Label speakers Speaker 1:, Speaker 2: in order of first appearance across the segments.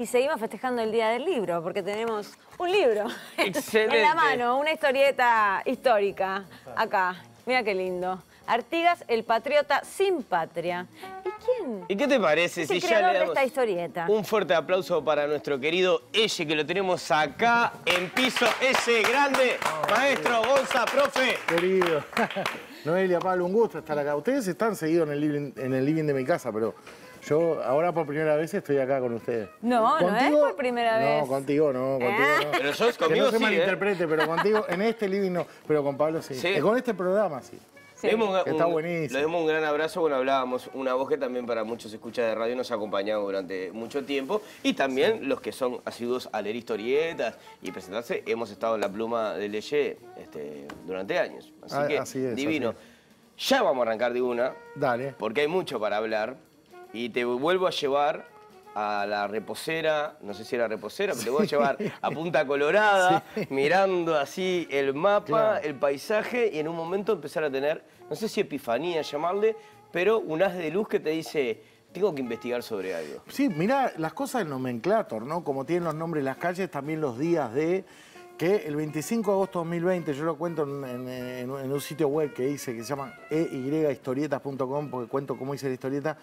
Speaker 1: Y seguimos festejando el Día del Libro, porque tenemos un libro Excelente. en la mano, una historieta histórica acá. Mira qué lindo. Artigas, el patriota sin patria. ¿Y quién?
Speaker 2: ¿Y qué te parece si ya le damos esta
Speaker 1: historieta? un
Speaker 2: fuerte aplauso para nuestro querido Eche, que lo tenemos acá en piso ese grande,
Speaker 3: maestro bolsa, profe. Querido. Noelia, Pablo, un gusto estar acá. Ustedes están seguidos en el living, en el living de mi casa, pero yo ahora por primera vez estoy acá con ustedes. No, no es
Speaker 1: por primera vez. No,
Speaker 3: contigo no, ¿Eh? contigo no. Pero sos conmigo Que no se ¿eh? malinterprete, pero contigo, en este living no, pero con Pablo sí. Eh, con este programa sí. Sí. está buenísimo. Le damos
Speaker 2: un gran abrazo cuando hablábamos. Una voz que también para muchos escucha de radio nos ha acompañado durante mucho tiempo. Y también los que son asiduos a leer historietas y presentarse, hemos estado en la pluma de Leche este, durante años. Así ah, que, es, divino. Ya vamos a arrancar de una. Dale. Porque hay mucho para hablar y te vuelvo a llevar a la reposera, no sé si era reposera, pero te voy a llevar a Punta Colorada, mirando así el mapa, el paisaje, y en un momento empezar a tener, no sé si epifanía llamarle, pero un haz de luz que te dice, tengo que investigar sobre algo.
Speaker 3: Sí, mira las cosas del nomenclator, ¿no? Como tienen los nombres las calles, también los días de que el 25 de agosto de 2020, yo lo cuento en, en un sitio web que hice, que se llama eYhistorietas.com, porque cuento cómo hice la historieta,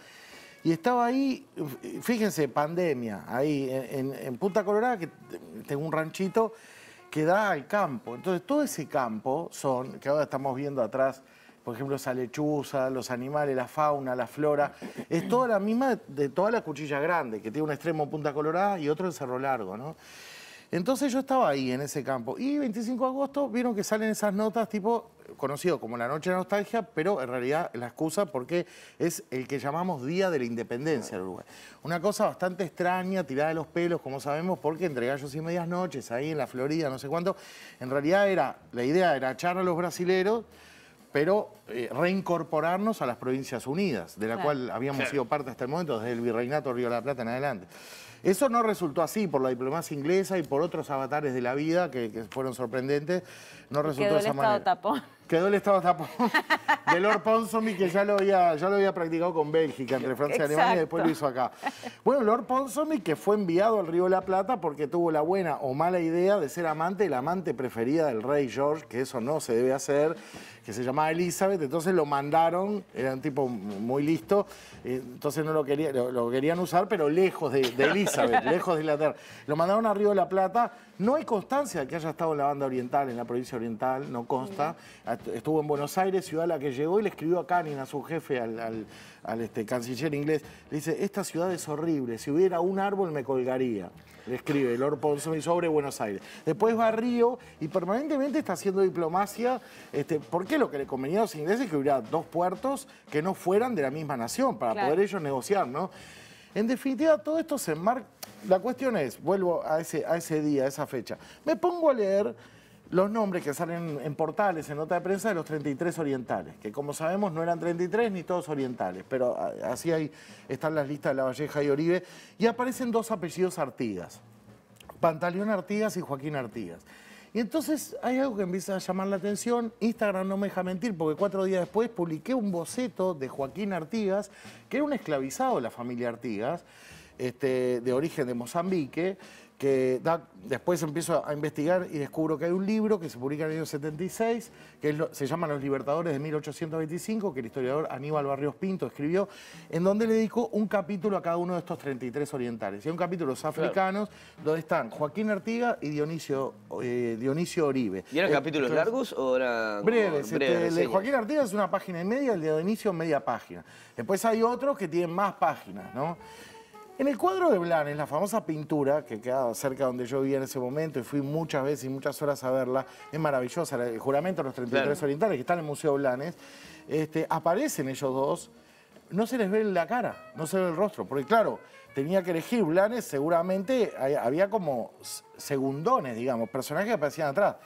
Speaker 3: y estaba ahí, fíjense, pandemia, ahí en, Punta Colorada, que tengo un ranchito que da al campo. Entonces, todo ese campo son, que ahora estamos viendo atrás, por ejemplo, esa lechuza, los animales, la fauna, la flora, es toda la misma de toda la cuchilla grande, que tiene un extremo Punta Colorada y otro en Cerro Largo, ¿no? Entonces yo estaba ahí en ese campo y 25 de agosto vieron que salen esas notas tipo conocido como la Noche de Nostalgia, pero en realidad la excusa porque es el que llamamos Día de la Independencia del Uruguay. Una cosa bastante extraña, tirada de los pelos, como sabemos, porque entre gallos y medias noches, ahí en la Florida, no sé cuánto, en realidad era, la idea era echar a los brasileros, pero eh, reincorporarnos a las Provincias Unidas, de la cual habíamos sido parte hasta el momento, desde el Virreinato Río de la Plata en adelante. Eso no resultó así por la diplomacia inglesa y por otros avatares de la vida que, fueron sorprendentes. No resultó de esa manera. Quedó el estado de Lord Ponsonby, que ya lo, había, ya lo había practicado con Bélgica, entre Francia y Alemania, y después lo hizo acá. Bueno, Lord Ponsonby, que fue enviado al Río de la Plata porque tuvo la buena o mala idea de ser amante, la amante preferida del rey George, que eso no se debe hacer, que se llamaba Elizabeth, entonces lo mandaron, era un tipo muy listo, eh, entonces no lo, quería, lo, querían usar, pero lejos de, Elizabeth, lejos de Inglaterra. Lo mandaron al Río de la Plata no hay constancia de que haya estado en la banda oriental, en la provincia oriental, no consta. Estuvo en Buenos Aires, ciudad a la que llegó, y le escribió a Canin, a su jefe, al, este, canciller inglés. Le dice, esta ciudad es horrible, si hubiera un árbol me colgaría. Le escribe Lord Ponsonby sobre Buenos Aires. Después va a Río y permanentemente está haciendo diplomacia. Este, ¿Por qué lo que le convenía a los ingleses es que hubiera dos puertos que no fueran de la misma nación, para poder ellos negociar, ¿no? En definitiva, todo esto se enmarca la cuestión es, vuelvo a ese, día, a esa fecha, me pongo a leer los nombres que salen en portales, en nota de prensa, de los 33 orientales, que como sabemos no eran 33 ni todos orientales, pero ah, así ahí están las listas de La Valleja y Oribe, y aparecen dos apellidos Artigas, Pantaleón Artigas y Joaquín Artigas. Y entonces hay algo que empieza a llamar la atención. Instagram no me deja mentir, porque cuatro días después publiqué un boceto de Joaquín Artigas, que era un esclavizado de la familia Artigas, este, de origen de Mozambique, que después empiezo a investigar y descubro que hay un libro que se publica en el año 76, que se llama Los Libertadores de 1825, que el historiador Aníbal Barrios Pinto escribió, en donde le dedicó un capítulo a cada uno de estos 33 orientales. Y hay un capítulo los africanos, donde están Joaquín Artiga y Dionisio, eh, Dionisio Oribe. ¿Y eran eh, capítulos largos
Speaker 2: o eran...? Breves. Este, Joaquín
Speaker 3: Artiga es una página y media, el de Dionisio media página. Después hay otros que tienen más páginas, ¿no? En el cuadro de Blanes, la famosa pintura que queda cerca donde yo vivía en ese momento y fui muchas veces y muchas horas a verla, es maravillosa, el juramento de los 33 orientales que está en el Museo Blanes, este, aparecen ellos dos, no se les ve la cara, no se ve el rostro, porque claro, tenía que elegir Blanes, seguramente había como segundones, digamos, personajes que aparecían atrás.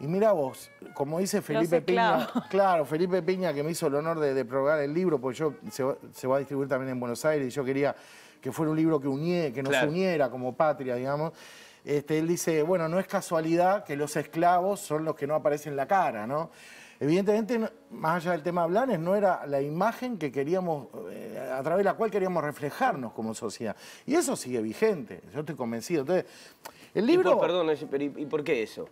Speaker 3: Y mira vos, como dice Felipe Piña, claro, Felipe Piña que me hizo el honor de, de el libro, porque yo se, se va a distribuir también en Buenos Aires y yo quería que fuera un libro que, que nos uniera como patria, digamos. Este, él dice, bueno, no es casualidad que los esclavos son los que no aparecen la cara, ¿no? Evidentemente, más allá del tema Blanes, no era la imagen que queríamos, eh, a través de la cual queríamos reflejarnos como sociedad. Y eso sigue vigente, yo estoy convencido. Entonces, el libro... Y perdón,
Speaker 2: pero ¿y por qué eso?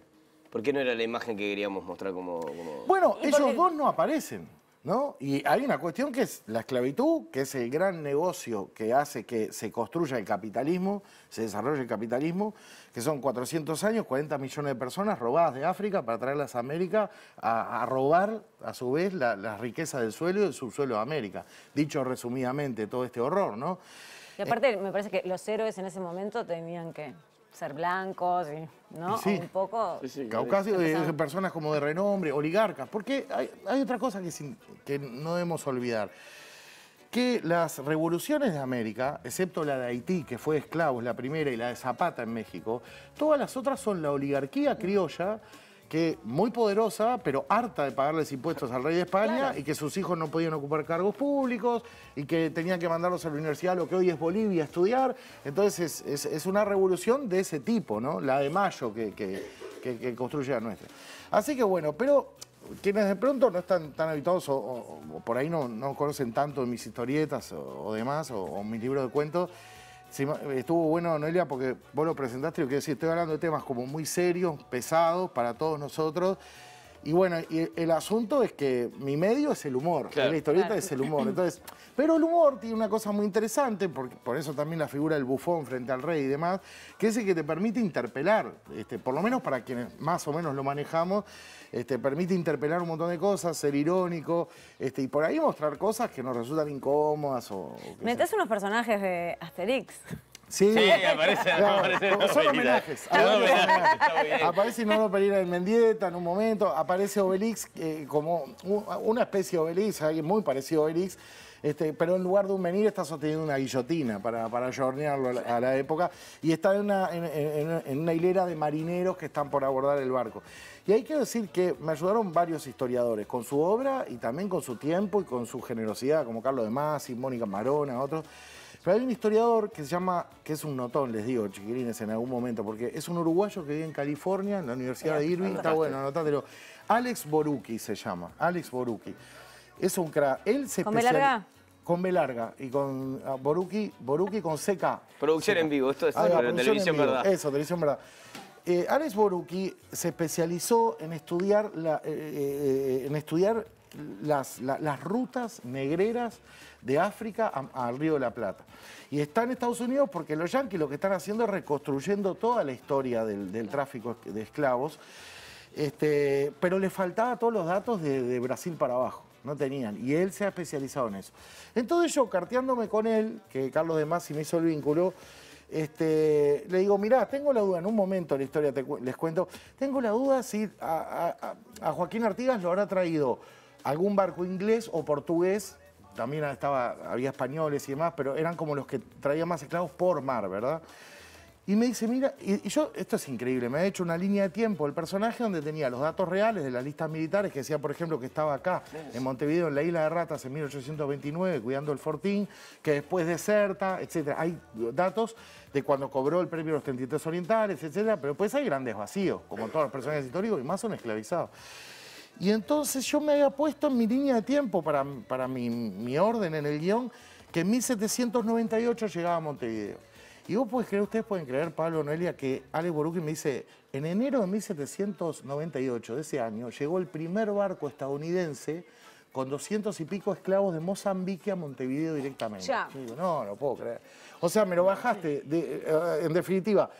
Speaker 2: ¿Por qué no era la imagen que queríamos mostrar como...? Bueno, ellos
Speaker 3: dos no aparecen. ¿No? Y hay una cuestión que es la esclavitud, que es el gran negocio que hace que se construya el capitalismo, se desarrolle el capitalismo, que son 400 años, 40 millones de personas robadas de África para traerlas a América a, robar, a su vez, la, riqueza del suelo y del subsuelo de América. Dicho resumidamente, todo este horror, ¿no? Y aparte,
Speaker 1: me parece que los héroes en ese momento tenían que ser blancos, ¿no? Un poco...
Speaker 3: Sí, personas como de renombre, oligarcas. Porque hay, otra cosa que, que no debemos olvidar. Que las revoluciones de América, excepto la de Haití, que fue esclavos, la primera, y la de Zapata en México, todas las otras son la oligarquía criolla que muy poderosa, pero harta de pagarles impuestos al rey de España y que sus hijos no podían ocupar cargos públicos y que tenían que mandarlos a la universidad, lo que hoy es Bolivia, a estudiar. Entonces es, una revolución de ese tipo, ¿no? La de Mayo que, construye la nuestra. Así que bueno, pero quienes de pronto no están tan habituados o, por ahí no, no, conocen tanto mis historietas o, o demás o, mis libros de cuentos, eh, estuvo bueno, Noelia, porque vos lo presentaste, yo quiero decir, estoy hablando de temas como muy serios, pesados para todos nosotros. Y bueno, y el asunto es que mi medio es el humor, la historieta es el humor. Entonces, pero el humor tiene una cosa muy interesante, porque, por eso también la figura del bufón frente al rey y demás, que es el que te permite interpelar, este, por lo menos para quienes más o menos lo manejamos, este, permite interpelar un montón de cosas, ser irónico, este, y por ahí mostrar cosas que nos resultan incómodas o... o
Speaker 1: unos personajes de Asterix.
Speaker 3: Sí, aparece, no, Son homenajes. Aparece, aparece Pereira en Mendieta en un momento, aparece Obelix eh, como una especie de Obelix, alguien muy parecido a Obelix, este, pero en lugar de un venir está sosteniendo una guillotina para, para llornearlo a, la, época y está en una, en, una hilera de marineros que están por abordar el barco. Y ahí quiero decir que me ayudaron varios historiadores con su obra y también con su tiempo y con su generosidad, como Carlos de Masi, Mónica Marona, otros. Pero hay un historiador que se llama, que es un notón, les digo, chiquirines, en algún momento, porque es un uruguayo que vive en California, en la Universidad de eh, Irving, está bueno, anotátelo. Alex Boruki se llama, Alex Boruki. Es un crack. Él se ¿Con especializa... larga? Con B larga y con ah, Boruki, Boruki con CK.
Speaker 2: Producción en vivo, esto es ah, televisión verdad. Eso,
Speaker 3: televisión verdad. Eh, Alex Boruki se especializó en estudiar, la, eh, en estudiar las, rutas negreras de África al Río de la Plata. Y está en Estados Unidos porque los yanquis lo que están haciendo es reconstruyendo toda la historia del, tráfico de esclavos, este, pero le faltaba todos los datos de, Brasil para abajo no tenían. Y él se ha especializado en eso. Entonces yo, carteándome con él, que Carlos de Masi me hizo el vínculo, este, le digo, mirá, tengo la duda, en un momento la historia les cuento, tengo la duda si a Joaquín Artigas lo habrá traído algún barco inglés o portugués, también estaba, había españoles y demás, pero eran como los que traían más esclavos por mar, ¿verdad? Y me dice, mira, y, yo, esto es increíble, me ha hecho una línea de tiempo el personaje donde tenía los datos reales de las listas militares, que decía, por ejemplo, que estaba acá, en Montevideo, en la isla de Ratas, en 1829, cuidando el Fortín, que después deserta, etc. Hay datos de cuando cobró el premio de los 33 orientales, etc. Pero pues hay grandes vacíos, como todos los personajes históricos, y más son esclavizados. Y entonces yo me había puesto en mi línea de tiempo para, para mi, orden en el guión que en 1798 llegaba a Montevideo. Y vos podés creer, ustedes pueden creer, Pablo Noelia, que Ale Boruki me dice, en enero de 1798, de ese año, llegó el primer barco estadounidense con 200 y pico esclavos de Mozambique a Montevideo directamente. Ya. digo, no, no puedo creer. O sea, me lo bajaste. De, eh, en definitiva,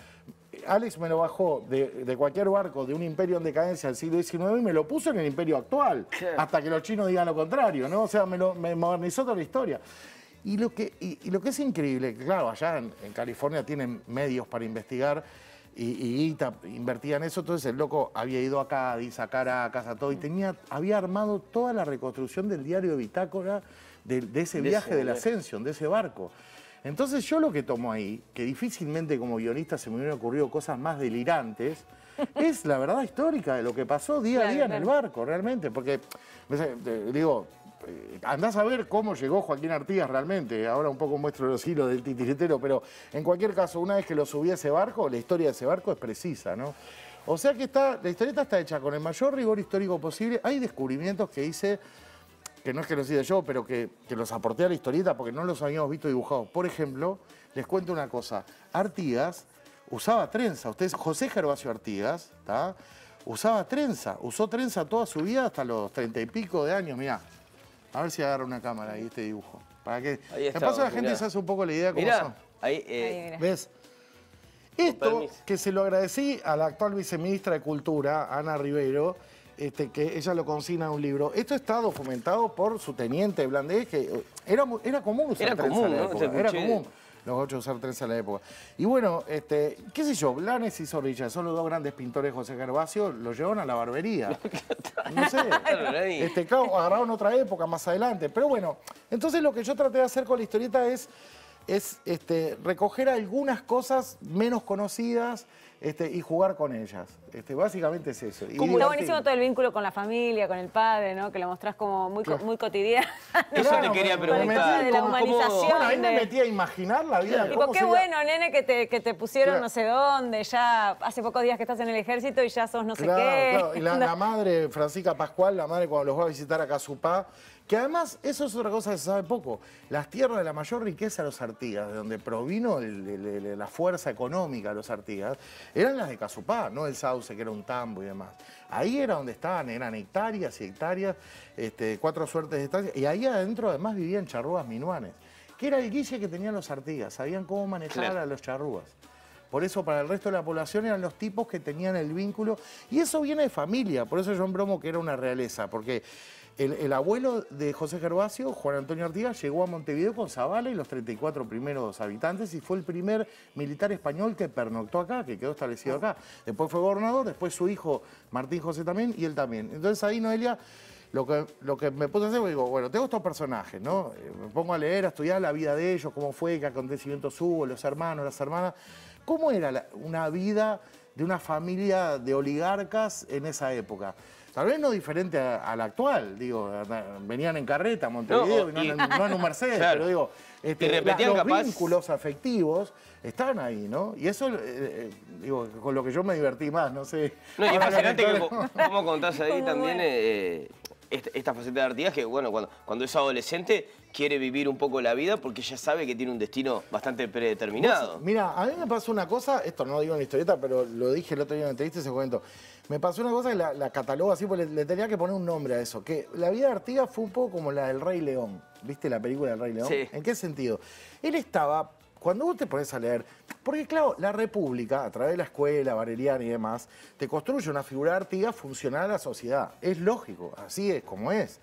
Speaker 3: Alex me lo bajó de, cualquier barco de un imperio en decadencia del siglo XIX y me lo puso en el imperio actual, hasta que los chinos digan lo contrario, ¿no? O sea, me, modernizó toda la historia. Y lo que, que es increíble, claro, allá en, California tienen medios para investigar y, invertían en eso, entonces el loco había ido a Cádiz, a Caracas, a todo, y tenía, había armado toda la reconstrucción del diario de Bitácora de, ese viaje de del Ascension, de ese barco. Entonces yo lo que tomo ahí, que difícilmente como guionista se me hubieran ocurrido cosas más delirantes, es la verdad histórica de lo que pasó día a día en el barco, realmente. Porque, digo, eh, andás a ver cómo llegó Joaquín Artigas realmente. Ahora un poco muestro los hilos del titiritero, pero en cualquier caso, una vez que lo subí a ese barco, la historia de ese barco es precisa, ¿no? O sea que está, la historieta está hecha con el mayor rigor histórico posible. Hay descubrimientos que hice que no es que los hice yo, pero que, los aporté a la historieta porque no los habíamos visto dibujados. Por ejemplo, les cuento una cosa. Artigas usaba trenza. Ustedes, José Gervasio Artigas, ¿está? usaba trenza. Usó trenza toda su vida hasta los treinta y pico de años. Mirá, a ver si agarra una cámara ahí este dibujo. Para que... la gente se hace un poco la idea cómo
Speaker 2: Ahí, eh, ¿Ves?
Speaker 3: Esto, que se lo agradecí a la actual viceministra de Cultura, Ana Rivero, este, que ella lo consigna en un libro. Esto está documentado por su teniente Blandés, que eh, era, era común usar trenza la época. Era común los ocho usar trenza en la época. Y bueno, este, qué sé yo, Blanes y Zorrilla, son los dos grandes pintores José Gervasio, lo llevan a la barbería. No sé. Este, agarraron otra época más adelante. Pero bueno, entonces lo que yo traté de hacer con la historieta es, es este, recoger algunas cosas menos conocidas este, y jugar con ellas. Este, básicamente es eso. está buenísimo
Speaker 1: todo el vínculo con la familia, con el padre, Que lo mostrás como muy, muy cotidiano. Eso te quería preguntar. de ahí me metí a
Speaker 3: imaginar la vida. Y qué bueno,
Speaker 1: nene, que te, que te pusieron no sé dónde, ya hace pocos días que estás en el ejército y ya sos no sé qué. Y la,
Speaker 3: madre, Francisca Pascual, la madre cuando los va a visitar acá a pa, que además, eso es otra cosa que se sabe poco. Las tierras de la mayor riqueza de los Artigas, de donde provino la fuerza económica de los Artigas, eran las de Casupá, no el sauce que era un tambo y demás. Ahí era donde estaban, eran hectáreas y hectáreas, este, cuatro suertes de estancias y ahí adentro además vivían charrúas minuanes, que era el guille que tenían los artigas, sabían cómo manejar a los charrúas. Por eso para el resto de la población eran los tipos que tenían el vínculo. Y eso viene de familia, por eso yo bromo que era una realeza, porque el, abuelo de José Gervasio, Juan Antonio Artigas, llegó a Montevideo con Zavala y los 34 primeros habitantes y fue el primer militar español que pernoctó acá, que quedó establecido acá. Después fue gobernador, después su hijo Martín José también y él también. Entonces ahí Noelia... Lo que, lo que, me puse a hacer, digo, bueno, tengo estos personajes, ¿no? Eh, me pongo a leer, a estudiar la vida de ellos, cómo fue, qué acontecimientos hubo, los hermanos, las hermanas. ¿Cómo era una vida de una familia de oligarcas en esa época? Tal vez no diferente a, la actual, digo, venían en carreta a Montevideo y, no, en un Mercedes, pero digo, este, los vínculos afectivos están ahí, ¿no? Y eso, eh, eh, digo, con lo que yo me divertí más, no sé. No, y es fascinante que
Speaker 2: ¿cómo contás ahí también eh, esta, faceta de Artigas que, bueno, cuando, cuando es adolescente quiere vivir un poco la vida porque ya sabe que tiene un destino bastante predeterminado.
Speaker 3: Mira, a mí me pasó una cosa, esto no digo en la historieta, pero lo dije el otro día en la entrevista y se cuento. Me pasó una cosa que la, la catalogo así, porque le, tenía que poner un nombre a eso. Que la vida de Artigas fue un poco como la del Rey León. ¿Viste la película del Rey León? ¿En qué sentido? Él estaba, cuando vos te pones a leer, porque claro, la República, a través de la escuela, Bareliani y demás, te construye una figura de Artigas funcional a la sociedad. Es lógico, así es como es.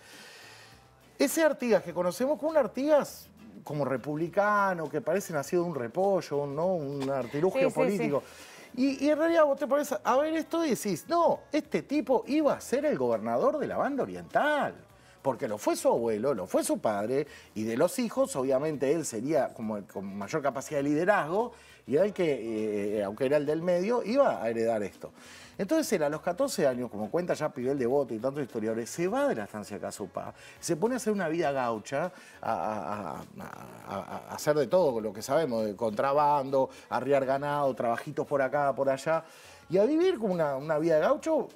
Speaker 3: Ese Artigas que conocemos como un Artigas como republicano, que parece nacido de un repollo, ¿no? un artilugio político. Sí, y, en realidad vos te pones a ver esto y decís, no, este tipo iba a ser el gobernador de la banda oriental. Porque lo fue su abuelo, lo fue su padre, y de los hijos, obviamente él sería como con mayor capacidad de liderazgo, y el que, eh, aunque era el del medio, iba a heredar esto. Entonces él a los 14 años, como cuenta ya Pibel Devoto y tantos historiadores, se va de la estancia Casupá, se pone a hacer una vida gaucha, a, a hacer de todo, lo que sabemos, de contrabando, arriar ganado, trabajitos por acá, por allá y a vivir como una, vida de gaucho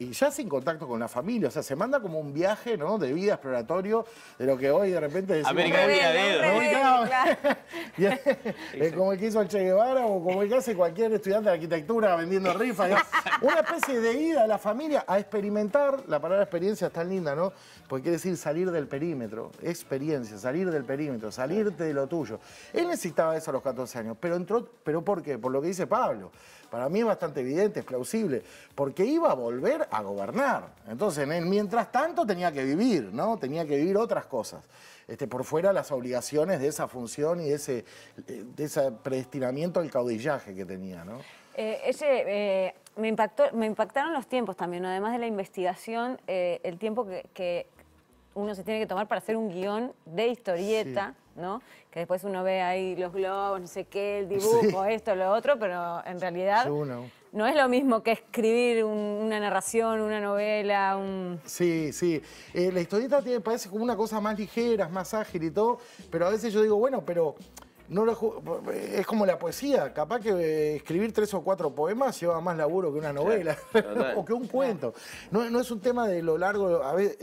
Speaker 3: y ya sin contacto con la familia, o sea, se manda como un viaje, ¿no? De vida exploratorio, de lo que hoy de repente decimos... América del claro. Como el que hizo el Che Guevara o como el que hace cualquier estudiante de arquitectura vendiendo rifas. una especie de ida a la familia a experimentar, la palabra experiencia es tan linda, ¿no? Porque quiere decir salir del perímetro, experiencia, salir del perímetro, salirte de lo tuyo. Él necesitaba eso a los 14 años, pero entró, pero ¿por qué? Por lo que dice Pablo para mí es bastante evidente, es plausible, porque iba a volver a gobernar. Entonces, mientras tanto tenía que vivir, ¿no? Tenía que vivir otras cosas. Este, por fuera las obligaciones de esa función y de ese, eh, de ese predestinamiento al caudillaje que tenía, ¿no?
Speaker 1: Eh, ese, eh, me, impactó, me impactaron los tiempos también, además de la investigación, el tiempo que, uno se tiene que tomar para hacer un guión de historieta. Que después uno ve ahí los globos, no sé qué, el dibujo, esto, lo otro, pero en realidad no es lo mismo que escribir una narración, una novela,
Speaker 3: un... Sí, sí. Eh, la historieta parece como una cosa más ligera, más ágil y todo, pero a veces yo digo, bueno, pero es como la poesía, capaz que eh, escribir tres o cuatro poemas lleva más laburo que una novela o que un cuento. No, es un tema de lo largo, a eh,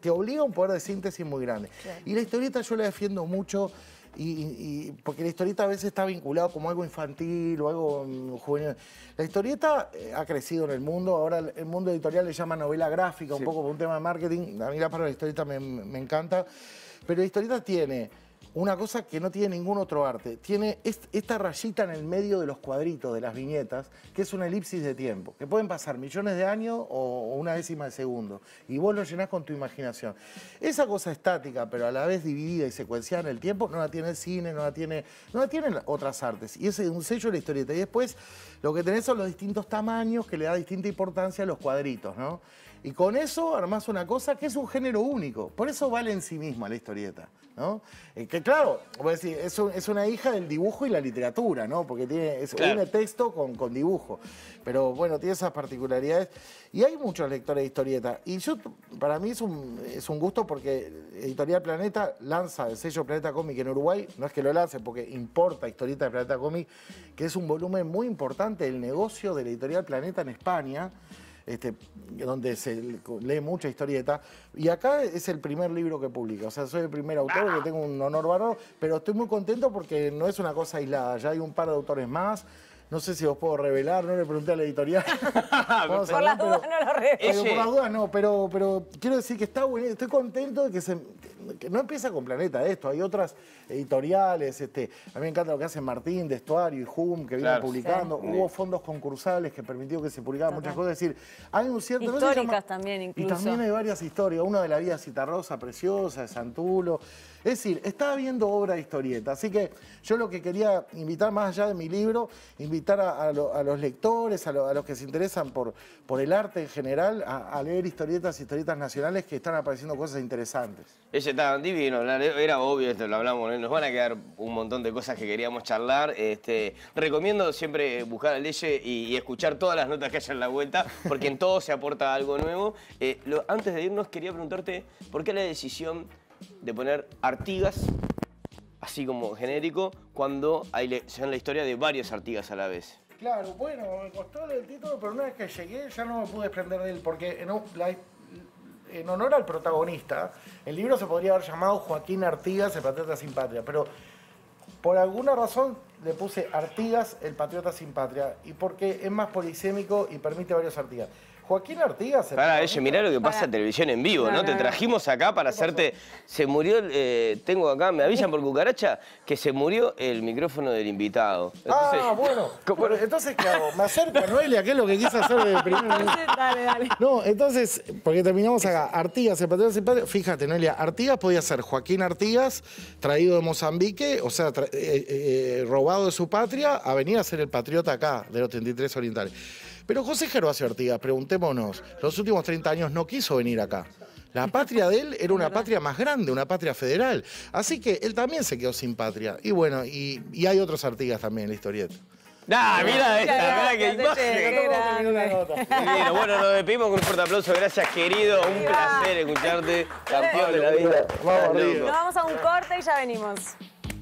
Speaker 3: te obliga a un poder de síntesis muy grande. Y la historieta yo la defiendo mucho. Y, porque la historieta a veces está vinculada como algo infantil o algo mm, juvenil. La historieta eh, ha crecido en el mundo, ahora el mundo editorial le llama novela gráfica, un poco por un tema de marketing, a mí la palabra historieta me, me encanta, pero la historieta tiene una cosa que no tiene ningún otro arte. Tiene esta rayita en el medio de los cuadritos, de las viñetas, que es una elipsis de tiempo, que pueden pasar millones de años o una décima de segundo. Y vos lo llenás con tu imaginación. Esa cosa estática, pero a la vez dividida y secuenciada en el tiempo, no la tiene el cine, no la tiene, no tienen otras artes. Y ese es un sello de la historieta. Y después lo que tenés son los distintos tamaños que le da distinta importancia a los cuadritos, ¿no? Y con eso armás una cosa que es un género único. Por eso vale en sí misma la historieta, ¿no? Eh, que claro, voy a es, una hija del dibujo y la literatura, ¿no? Porque tiene, texto con, con dibujo. Pero bueno, tiene esas particularidades. Y hay muchos lectores de historietas. Y yo, para mí es un, es un gusto porque Editorial Planeta lanza el sello Planeta Comic en Uruguay. No es que lo lance porque importa historieta de Planeta Comic, que es un volumen muy importante del negocio de la Editorial Planeta en España. Este, donde se lee mucha historieta. Y acá es el primer libro que publica. O sea, soy el primer autor que tengo un honor varón, pero estoy muy contento porque no es una cosa aislada. Ya hay un par de autores más. No sé si os puedo revelar, no le pregunté a la editorial. por las dudas no lo revelé. Por las dudas no, pero, pero quiero decir que está bueno, estoy contento de que se, no empieza con Planeta esto, hay otras editoriales, este, a mí me encanta lo que hacen Martín, de Estuario y Hum, que vienen publicando, hubo fondos concursales que permitió que se publicaran muchas cosas, es decir, hay un cierto... Históricas
Speaker 1: también incluso. Y también hay
Speaker 3: varias historias, una de la vida Citarrosa preciosa, de Santulo, es decir, está habiendo obra de historieta, así que yo lo que quería invitar más allá de mi libro, invitar a, los lectores, a, los que se interesan por, por el arte en general, a, leer historietas, historietas nacionales que están apareciendo cosas interesantes
Speaker 2: divino, era obvio lo hablamos, nos van a quedar un montón de cosas que queríamos charlar. Este, recomiendo siempre buscar a Leye y, escuchar todas las notas que haya en la vuelta, porque en todo se aporta algo nuevo. Eh, antes de irnos, quería preguntarte, ¿por qué la decisión de poner Artigas, así como genérico, cuando hay en la historia de varios Artigas a la vez?
Speaker 3: Claro, bueno, me costó el título, pero una vez que llegué ya no me pude desprender de él, porque en, la, en honor al protagonista, el libro se podría haber llamado Joaquín Artigas, el patriota sin patria, pero por alguna razón le puse Artigas, el patriota sin patria, y porque es más polisémico y permite varios Artigas. Joaquín Artigas. Para, ella, mirá lo que pasa en televisión en vivo, ¿no? te trajimos
Speaker 2: acá para hacerte. Se murió, eh, tengo acá, me avisan por cucaracha que se murió el micrófono del invitado. Ah, entonces,
Speaker 3: ah, bueno. entonces, ¿qué hago? Me acerco a Noelia, ¿Qué es lo que quise hacer de primero. dale, dale. No, entonces, porque terminamos acá. Artigas, el patrón Fíjate, Noelia, Artigas podía ser Joaquín Artigas, traído de Mozambique, o sea, eh, eh, robado de su patria, a venir a ser el patriota acá, de los 33 orientales. Pero José Gervasio Artigas, preguntémonos, los últimos 30 años no quiso venir acá. La patria de él era una patria más grande, una patria federal. Así que él también se quedó sin patria. Y bueno, y, hay otros Artigas también en la historieta. Nah, mira esta, mira, qué imagen.
Speaker 2: bueno, nos despedimos con un fuerte aplauso. Gracias, querido. Un placer escucharte, campeón de la vida. Nos
Speaker 1: vamos a un corte y ya venimos.